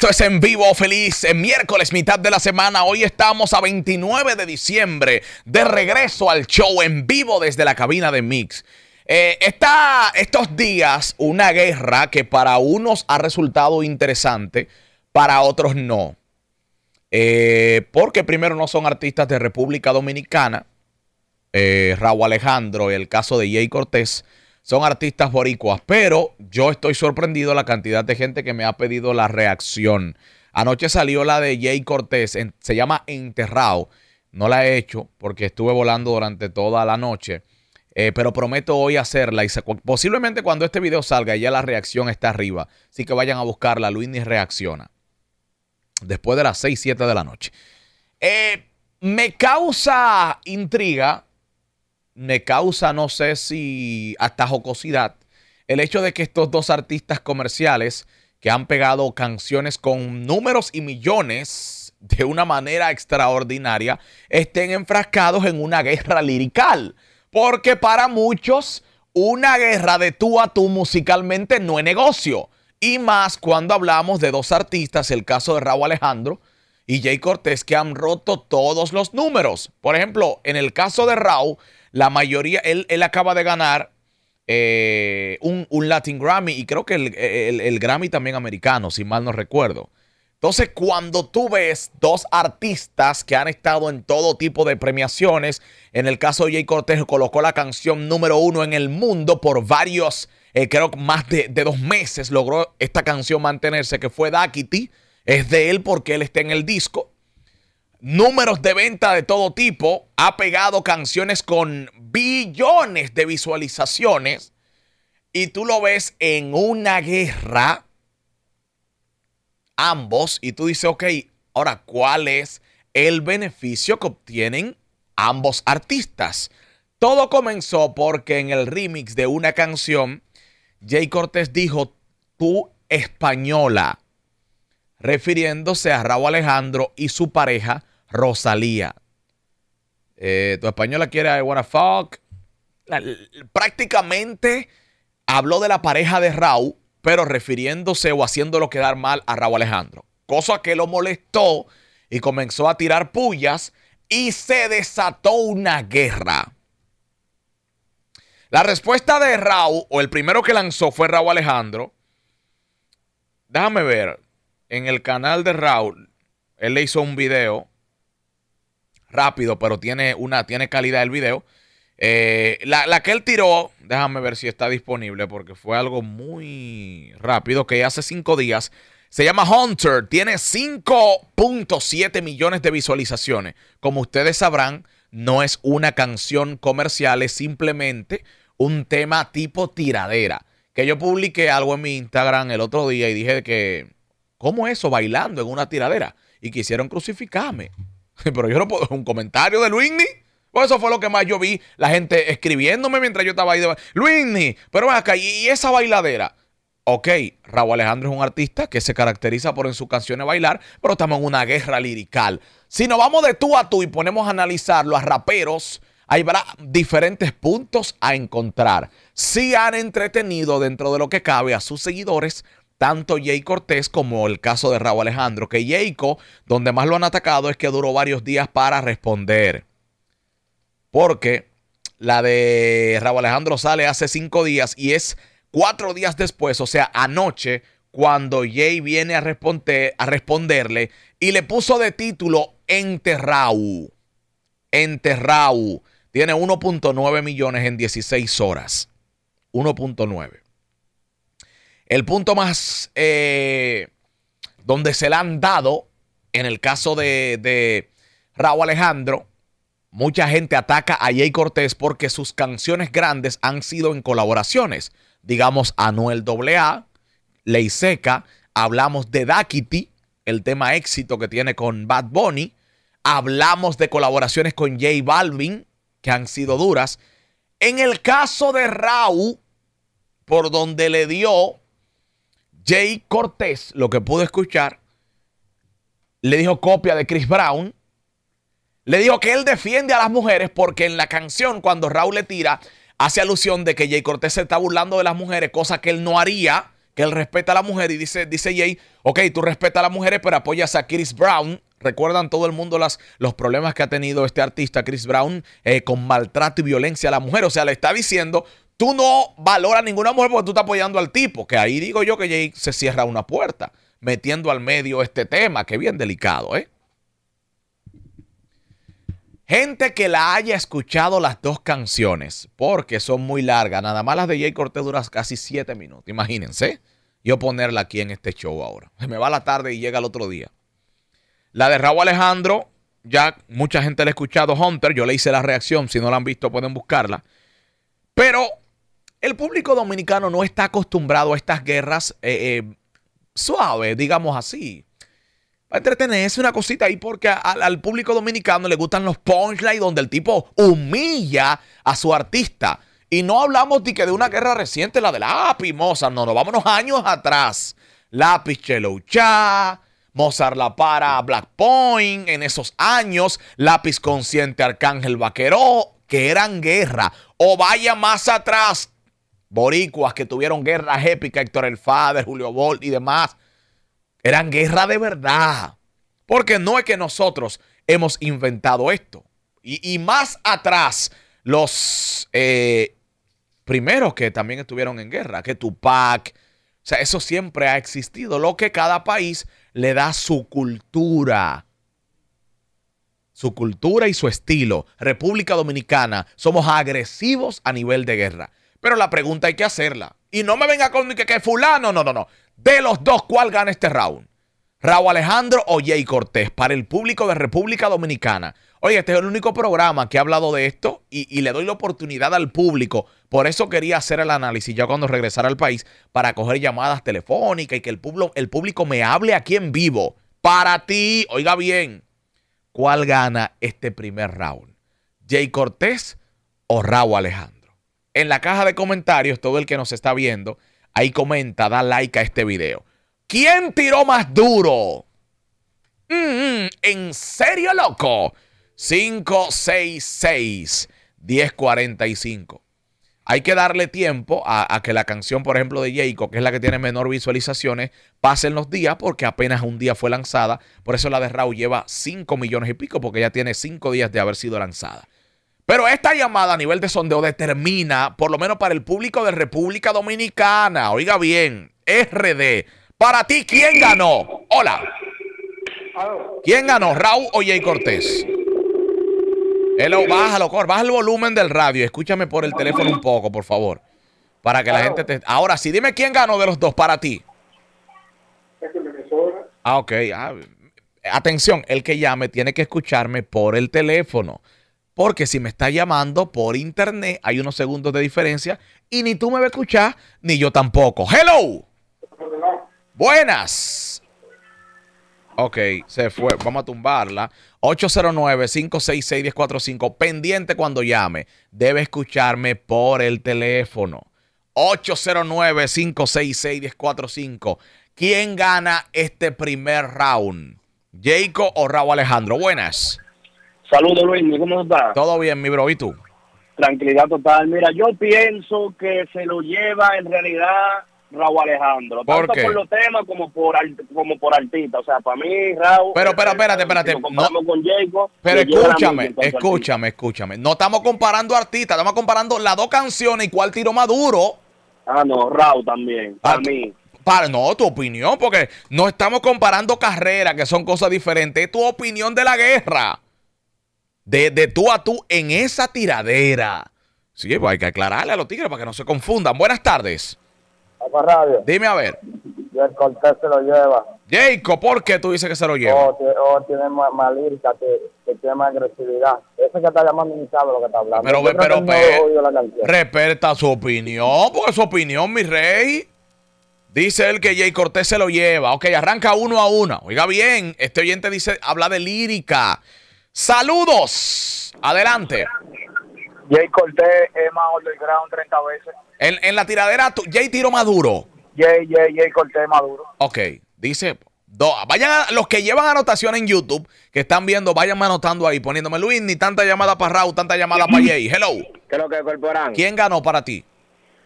Esto es en vivo, feliz en miércoles, mitad de la semana. Hoy estamos a 29 de diciembre, de regreso al show en vivo desde la cabina de Mix. Eh, está estos días una guerra que para unos ha resultado interesante, para otros no. Eh, porque primero no son artistas de República Dominicana. Eh, Raúl Alejandro, el caso de Jay Cortés son artistas boricuas, pero yo estoy sorprendido la cantidad de gente que me ha pedido la reacción. Anoche salió la de Jay Cortés, se llama Enterrado. No la he hecho porque estuve volando durante toda la noche, eh, pero prometo hoy hacerla. Y posiblemente cuando este video salga ya la reacción está arriba. Así que vayan a buscarla, Luis ni reacciona. Después de las 6, 7 de la noche. Eh, me causa intriga me causa, no sé si hasta jocosidad, el hecho de que estos dos artistas comerciales que han pegado canciones con números y millones de una manera extraordinaria estén enfrascados en una guerra lirical. Porque para muchos una guerra de tú a tú musicalmente no es negocio. Y más cuando hablamos de dos artistas, el caso de Raúl Alejandro y Jay Cortés, que han roto todos los números. Por ejemplo, en el caso de Raúl, la mayoría, él, él acaba de ganar eh, un, Latin Grammy y creo que el, Grammy también americano, si mal no recuerdo. Entonces, cuando tú ves dos artistas que han estado en todo tipo de premiaciones, en el caso de Jay Cortez colocó la canción número uno en el mundo por varios, eh, creo que más de, de, dos meses logró esta canción mantenerse, que fue Dakiti. Es de él porque él está en el disco números de venta de todo tipo, ha pegado canciones con billones de visualizaciones y tú lo ves en una guerra, ambos, y tú dices, ok, ahora, ¿cuál es el beneficio que obtienen ambos artistas? Todo comenzó porque en el remix de una canción, Jay Cortés dijo, tú española, refiriéndose a Raúl Alejandro y su pareja, Rosalía. Eh, tu española quiere I wanna fuck. Prácticamente habló de la pareja de Raúl, pero refiriéndose o haciéndolo quedar mal a Raúl Alejandro. Cosa que lo molestó y comenzó a tirar pullas y se desató una guerra. La respuesta de Raúl, o el primero que lanzó fue Raúl Alejandro. Déjame ver, en el canal de Raúl, él le hizo un video rápido, pero tiene, una, tiene calidad el video. Eh, la, que él tiró, déjame ver si está disponible, porque fue algo muy rápido que hace cinco días. Se llama Hunter, tiene 5.7 millones de visualizaciones. Como ustedes sabrán, no es una canción comercial, es simplemente un tema tipo tiradera. Que yo publiqué algo en mi Instagram el otro día y dije que, ¿cómo eso bailando en una tiradera? Y quisieron crucificarme. Pero yo no puedo. Un comentario de Luigny? Pues eso fue lo que más yo vi la gente escribiéndome mientras yo estaba ahí. De... Luisni, pero ven acá, ¿y esa bailadera? Ok, Raúl Alejandro es un artista que se caracteriza por en sus canciones bailar, pero estamos en una guerra lirical. Si nos vamos de tú a tú y ponemos a analizarlo a raperos, ahí habrá diferentes puntos a encontrar. Si han entretenido dentro de lo que cabe a sus seguidores tanto Jay Cortés como el caso de Raúl Alejandro, que Jayco, donde más lo han atacado es que duró varios días para responder. Porque la de Raúl Alejandro sale hace cinco días y es cuatro días después, o sea, anoche, cuando Jay viene a, responderle y le puso de título Enterrau. Enterrau. Tiene 1.9 millones en 16 horas. 1.9. El punto más eh, donde se le han dado, en el caso de, Raúl Alejandro, mucha gente ataca a Jay Cortés porque sus canciones grandes han sido en colaboraciones. Digamos, Anuel AA, Ley Seca, hablamos de Dakiti, el tema éxito que tiene con Bad Bunny, hablamos de colaboraciones con Jay Balvin, que han sido duras. En el caso de Raúl, por donde le dio Jay Cortés, lo que pudo escuchar, le dijo copia de Chris Brown. Le dijo que él defiende a las mujeres porque en la canción, cuando Raúl le tira, hace alusión de que Jay Cortés se está burlando de las mujeres, cosa que él no haría, que él respeta a la mujer. Y dice, dice Jay, ok, tú respetas a las mujeres, pero apoyas a Chris Brown. Recuerdan todo el mundo las, los problemas que ha tenido este artista Chris Brown eh, con maltrato y violencia a la mujer. O sea, le está diciendo, tú no valoras ninguna mujer porque tú estás apoyando al tipo. Que ahí digo yo que Jay se cierra una puerta, metiendo al medio este tema, que bien delicado, ¿eh? Gente que la haya escuchado las dos canciones, porque son muy largas. Nada más las de Jay Cortés duran casi siete minutos, imagínense. Yo ponerla aquí en este show ahora. Se me va la tarde y llega el otro día. La de Raúl Alejandro, ya mucha gente la ha escuchado, Hunter. Yo le hice la reacción, si no la han visto pueden buscarla. Pero el público dominicano no está acostumbrado a estas guerras eh, eh, suaves, digamos así. Va a entretenerse una cosita ahí porque al público dominicano le gustan los punchlines donde el tipo humilla a su artista. Y no hablamos de que de una guerra reciente, la de lápiz, Mozart. No, no, vámonos años atrás. Lápiz Ucha, Mozart la para Black Point en esos años. Lápiz Consciente Arcángel Vaqueró, que eran guerra. O vaya más atrás, boricuas que tuvieron guerras épicas, Héctor El Julio Bolt y demás, eran guerra de verdad. Porque no es que nosotros hemos inventado esto. Y, más atrás, los eh, primeros que también estuvieron en guerra, que Tupac, o sea, eso siempre ha existido. Lo que cada país le da su cultura. Su cultura y su estilo. República Dominicana, somos agresivos a nivel de guerra. Pero la pregunta hay que hacerla. Y no me venga con que, que fulano, no, no, no. De los dos, ¿cuál gana este round? Raúl Alejandro o Jay Cortés para el público de República Dominicana. Oye, este es el único programa que ha hablado de esto y, le doy la oportunidad al público. Por eso quería hacer el análisis ya cuando regresara al país para coger llamadas telefónicas y que el, el público me hable aquí en vivo. Para ti, oiga bien, ¿cuál gana este primer round? ¿Jay Cortés o Raúl Alejandro? En la caja de comentarios, todo el que nos está viendo, ahí comenta, da like a este video. ¿Quién tiró más duro? ¿En serio, loco? 566 1045. Hay que darle tiempo a, que la canción, por ejemplo, de Jacob, que es la que tiene menor visualizaciones, pasen los días porque apenas un día fue lanzada. Por eso la de Raúl lleva 5 millones y pico porque ya tiene 5 días de haber sido lanzada. Pero esta llamada a nivel de sondeo determina, por lo menos para el público de República Dominicana, oiga bien, RD, para ti, ¿quién ganó? Hola. ¿Quién ganó, Raúl o Jay Cortés? Hello, baja el volumen del radio. Escúchame por el teléfono un poco, por favor. Para que la gente te. Ahora sí, dime quién ganó de los dos para ti. Ah, ok. Ah, atención, el que llame tiene que escucharme por el teléfono. Porque si me está llamando por internet, hay unos segundos de diferencia y ni tú me vas a escuchar, ni yo tampoco. ¡Hello! Buenas. Ok, se fue. Vamos a tumbarla. 809-566-1045. Pendiente cuando llame. Debe escucharme por el teléfono. 809-566-1045. ¿Quién gana este primer round? Jaco o Raúl Alejandro? Buenas. Saludos, Luis, ¿cómo estás? Todo bien, mi bro, ¿y tú? Tranquilidad total. Mira, yo pienso que se lo lleva en realidad Raúl Alejandro. ¿Por tanto por los temas como por, como por artista. O sea, para mí, Raúl. Pero, eh, pero, espérate, espérate. con Jacob, pero escúchame, escúchame, escúchame. No estamos comparando artistas, estamos comparando las dos canciones y cuál tiro más duro. Ah, no, Raúl también. Para ah, mí. Para, no, tu opinión, porque no estamos comparando carreras, que son cosas diferentes. Es tu opinión de la guerra de, de tú a tú en esa tiradera. Sí, pues hay que aclararle a los tigres para que no se confundan. Buenas tardes. Radio. Dime a ver. el Cortés se lo lleva. Jacob, ¿por qué tú dices que se lo lleva? O, oh, oh, tiene más, más lírica, que, que, tiene más agresividad. Ese que está llamando ni sabe lo que está hablando. Pero, Yo pero, pero, no respeta su opinión, porque su opinión, mi rey. Dice él que Jay Cortés se lo lleva. Ok, arranca uno a uno. Oiga bien, este oyente dice, habla de lírica. Saludos. Adelante. Jay corté Emma Underground 30 veces. En, la tiradera, Jay Tiro Maduro. Jay, Jay, Jay Maduro. Ok, dice, dos. vayan los que llevan anotación en YouTube, que están viendo, vayan anotando ahí, poniéndome Luis, ni tanta llamada para Raúl, tanta llamada para Jay. Hello. Creo que ¿Quién ganó para ti?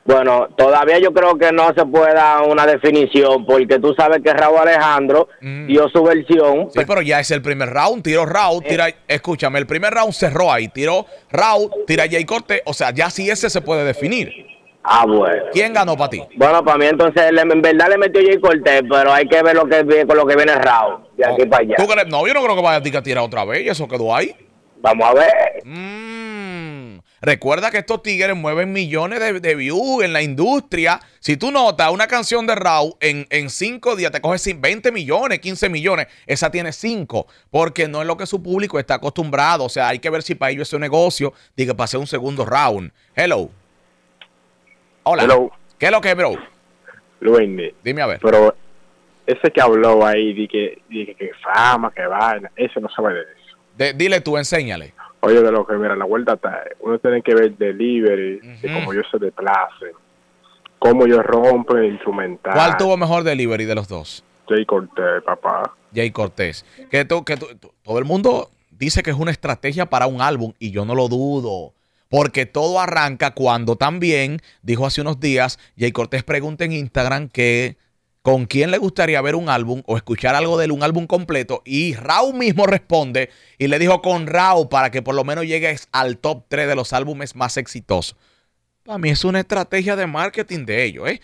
Bueno, todavía yo creo que no se puede dar una definición, porque tú sabes que Raúl Alejandro mm. dio su versión. Sí, pero ya es el primer round, tiró Raúl, eh. tira, escúchame, el primer round cerró ahí, tiró Raúl, tira Jay Corte, o sea, ya si ese se puede definir. Ah, bueno. ¿Quién ganó para ti? Bueno, para mí entonces, en verdad le metió Jay Cortés, pero hay que ver lo que, con lo que viene Raúl, de aquí oh, para allá. no, yo no creo que vaya a tirar otra vez, y eso quedó ahí. Vamos a ver. Mm. Recuerda que estos tigres mueven millones de, views en la industria. Si tú notas una canción de Raúl en, cinco días te coges 20 millones, 15 millones, esa tiene cinco porque no es lo que su público está acostumbrado. O sea, hay que ver si para ellos es un negocio diga que pase un segundo round. Hello. Hola. Hello. ¿Qué es lo que es, bro? dime a ver. Pero ese que habló ahí, dije que, que, fama, que vaina, ese no sabe de eso. dile tú, enséñale. Oye, de lo que mira, la vuelta está. Uno tiene que ver delivery, cómo yo se desplace, cómo yo rompo el instrumental. ¿Cuál tuvo mejor delivery de los dos? Jay Cortés, papá. Jay Cortés. Que, tú, que todo el mundo dice que es una estrategia para un álbum y yo no lo dudo. Porque todo arranca cuando también, dijo hace unos días, Jay Cortés pregunta en Instagram que con quién le gustaría ver un álbum o escuchar algo de un álbum completo. Y Raúl mismo responde y le dijo con Raúl para que por lo menos llegues al top 3 de los álbumes más exitosos. Para mí es una estrategia de marketing de ellos, ¿eh?